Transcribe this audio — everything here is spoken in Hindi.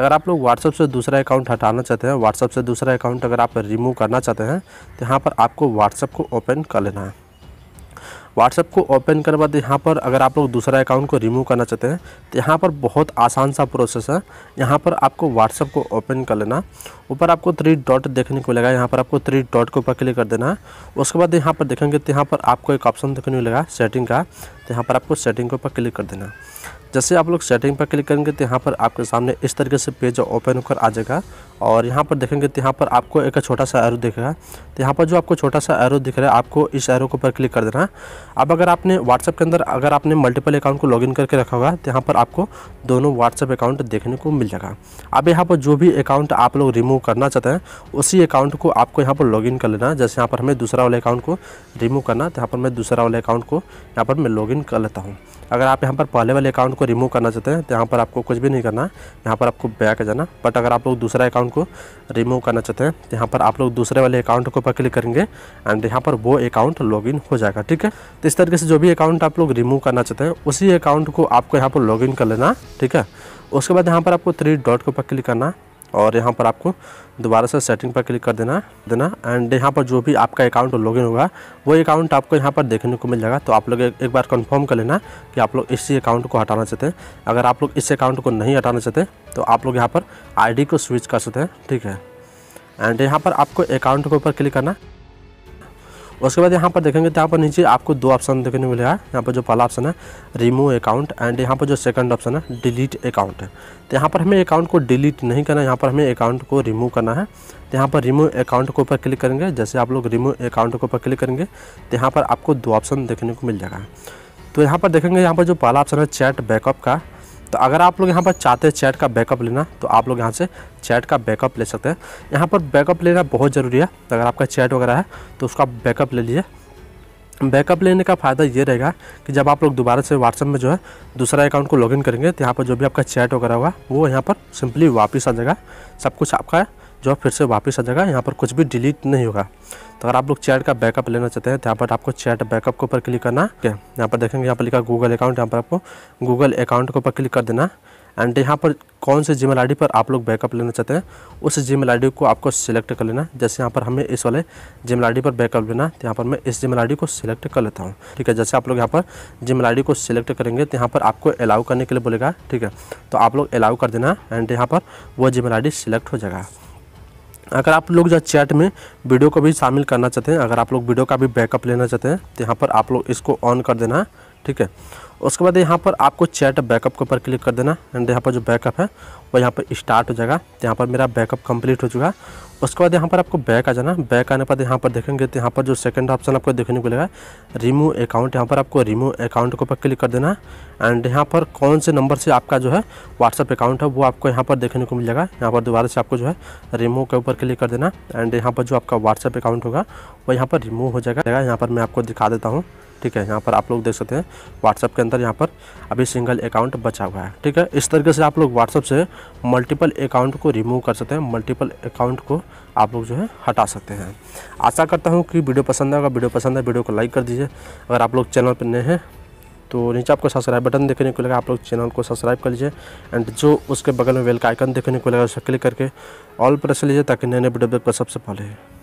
अगर आप लोग व्हाट्सअप से दूसरा अकाउंट हटाना चाहते हैं व्हाट्सअप से दूसरा अकाउंट अगर आप रिमूव करना चाहते हैं तो यहाँ पर आपको व्हाट्सअप को ओपन कर लेना है व्हाट्सअप को ओपन करने बाद यहाँ पर अगर आप लोग दूसरा अकाउंट को रिमूव करना चाहते हैं तो यहाँ पर बहुत आसान सा प्रोसेस है यहाँ पर आपको व्हाट्सएप को ओपन कर लेना ऊपर आपको थ्री डॉट देखने को मिलेगा यहाँ पर आपको थ्री डॉट के ऊपर क्लिक कर देना है उसके बाद यहाँ पर देखेंगे तो यहाँ पर आपको एक ऑप्शन देखने को मिलेगा सेटिंग का तो यहाँ पर आपको सेटिंग के ऊपर क्लिक कर देना जैसे आप लोग सेटिंग पर क्लिक करेंगे तो यहाँ पर आपके सामने इस तरीके से पेज ओपन होकर आ जाएगा और यहाँ पर देखेंगे तो यहाँ पर आपको एक छोटा सा एरो दिखेगा तो यहाँ पर जो आपको छोटा सा एरो दिख रहा है आपको इस एरो के ऊपर क्लिक कर देना है अब अगर आपने व्हाट्सएप के अंदर अगर आपने मल्टीपल अकाउंट को लॉगिन करके रखा होगा तो यहाँ पर आपको दोनों व्हाट्सएप अकाउंट देखने को मिल जाएगा अब यहाँ पर जो भी अकाउंट आप लोग रिमूव करना चाहते हैं उसी अकाउंट को आपको यहाँ पर लॉगिन कर लेना है जैसे यहाँ पर हमें दूसरा वाले अकाउंट को रिमूव करना है तो यहाँ पर मैं दूसरा वाले अकाउंट को यहाँ पर मैं लॉगिन कर लेता हूँ अगर आप यहाँ पर पहले वाले अकाउंट को रिमूव करना चाहते हैं तो यहाँ पर आपको कुछ भी नहीं करना है यहाँ पर आपको बैक जाना बट अगर आप लोग दूसरा अकाउंट को रिमूव करना चाहते हैं तो यहाँ पर आप लोग दूसरे वाले अकाउंट के ऊपर क्लिक करेंगे एंड यहाँ पर वो अकाउंट लॉग हो जाएगा ठीक है तो इस तरीके से जो भी अकाउंट आप लोग रिमूव करना चाहते हैं उसी अकाउंट को आपको यहाँ पर लॉग कर लेना ठीक है उसके बाद यहाँ पर आपको थ्री डॉट के ऊपर क्लिक करना और यहाँ पर आपको दोबारा से सेटिंग पर क्लिक कर देना देना एंड यहाँ पर जो भी आपका अकाउंट लॉगिन होगा वो अकाउंट आपको यहाँ पर देखने को मिल जाएगा तो आप लोग एक बार कंफर्म कर लेना कि आप लोग इसी अकाउंट को हटाना चाहते हैं अगर आप लोग इस अकाउंट को नहीं हटाना चाहते तो आप लोग यहाँ पर आई को स्विच कर सकते हैं ठीक है एंड यहाँ पर आपको अकाउंट के ऊपर क्लिक करना उसके बाद यहाँ पर देखेंगे तो यहाँ पर नीचे आपको दो ऑप्शन देखने को मिलेगा यहाँ पर जो पहला ऑप्शन है रिमूव अकाउंट एंड यहाँ पर जो सेकंड ऑप्शन है डिलीट अकाउंट है तो यहाँ पर हमें अकाउंट को डिलीट नहीं करना है यहाँ पर हमें अकाउंट को रिमूव करना है तो यहाँ पर रिमूव अकाउंट के ऊपर क्लिक करेंगे जैसे आप लोग रिमूव अकाउंट के ऊपर क्लिक करेंगे तो यहाँ पर आपको दो ऑप्शन देखने को मिल जाएगा तो यहाँ पर देखेंगे यहाँ पर जो पहला ऑप्शन है चैट बैकअप का तो अगर आप लोग यहाँ पर चाहते हैं चैट का बैकअप लेना तो आप लोग यहाँ से चैट का बैकअप ले सकते हैं यहाँ पर बैकअप लेना बहुत ज़रूरी है तो अगर आपका चैट वगैरह है तो उसका बैकअप ले लीजिए बैकअप लेने का फ़ायदा ये रहेगा कि जब आप लोग दोबारा से व्हाट्सएप में जो है दूसरा अकाउंट को लॉगिन करेंगे तो यहाँ पर जो भी आपका चैट वगैरह होगा वो यहाँ पर सिंपली वापस आ जाएगा सब कुछ आपका है जो फिर से वापस आ जाएगा यहाँ पर कुछ भी डिलीट नहीं होगा तो अगर आप लोग चैट का बैकअप लेना चाहते हैं तो यहाँ पर आपको चैट बैकअप के ऊपर क्लिक करना है यहाँ पर देखेंगे यहाँ पर लिखा गूगल अकाउंट यहाँ पर आपको गूगल अकाउंट के ऊपर क्लिक कर देना एंड यहाँ पर कौन से जीमेल आईडी पर आप लोग बैकअप लेना चाहते हैं उस जीमेल आईडी को आपको सिलेक्ट कर लेना जैसे यहाँ पर हमें इस वाले जीमेल आईडी पर बैकअप लेना तो यहाँ पर मैं इस जीमेल आईडी को सिलेक्ट कर लेता हूँ ठीक है जैसे आप लोग यहाँ पर जीमेल आईडी को सिलेक्ट करेंगे तो यहाँ पर आपको अलाउ करने के लिए बोलेगा ठीक है तो आप लोग अलाउ कर देना एंड यहाँ पर वो जीमेल आई सिलेक्ट हो जाएगा अगर आप लोग जो चैट में वीडियो को भी शामिल करना चाहते हैं अगर आप लोग वीडियो का भी बैकअप लेना चाहते हैं तो यहाँ पर आप लोग इसको ऑन कर देना है ठीक है उसके बाद यहाँ पर आपको चैट बैकअप के ऊपर क्लिक कर देना एंड यहाँ पर जो बैकअप है वो यहाँ पर स्टार्ट हो जाएगा तो यहाँ पर मेरा बैकअप कंप्लीट हो चुका उसके बाद यहाँ पर आपको बैक आ जाना बैक आने पर यहाँ पर देखेंगे तो यहाँ पर जो सेकंड ऑप्शन आपको देखने को मिलेगा रिमूव अकाउंट यहाँ पर आपको रिमूव अकाउंट के ऊपर क्लिक कर देना एंड यहाँ पर कौन से नंबर से आपका जो है व्हाट्सअप अकाउंट है वो आपको यहाँ पर देखने को मिल जाएगा यहाँ पर दोबारा से आपको जो है रिमूव के ऊपर क्लिक कर देना एंड यहाँ पर जो आपका व्हाट्सअप अकाउंट होगा वो यहाँ पर रिमूव हो जाएगा यहाँ पर मैं आपको दिखा देता हूँ ठीक है यहाँ पर आप लोग देख सकते हैं व्हाट्सअप के अंदर यहाँ पर अभी सिंगल अकाउंट बचा हुआ है ठीक है इस तरीके से आप लोग व्हाट्सअप से मल्टीपल अकाउंट को रिमूव कर सकते हैं मल्टीपल अकाउंट को आप लोग जो है हटा सकते हैं आशा करता हूँ कि वीडियो पसंद आएगा वीडियो पसंद है वीडियो को लाइक कर दीजिए अगर आप लोग चैनल पर नए हैं तो नीचे आपको सब्सक्राइब बटन देखने को लगा आप लोग चैनल को सब्सक्राइब कर लीजिए एंड जो उसके बगल में वेल का आइकन देखने को लगा उसे क्लिक करके ऑल प्रेस लीजिए ताकि नए नए वीडियो पर सबसे पहले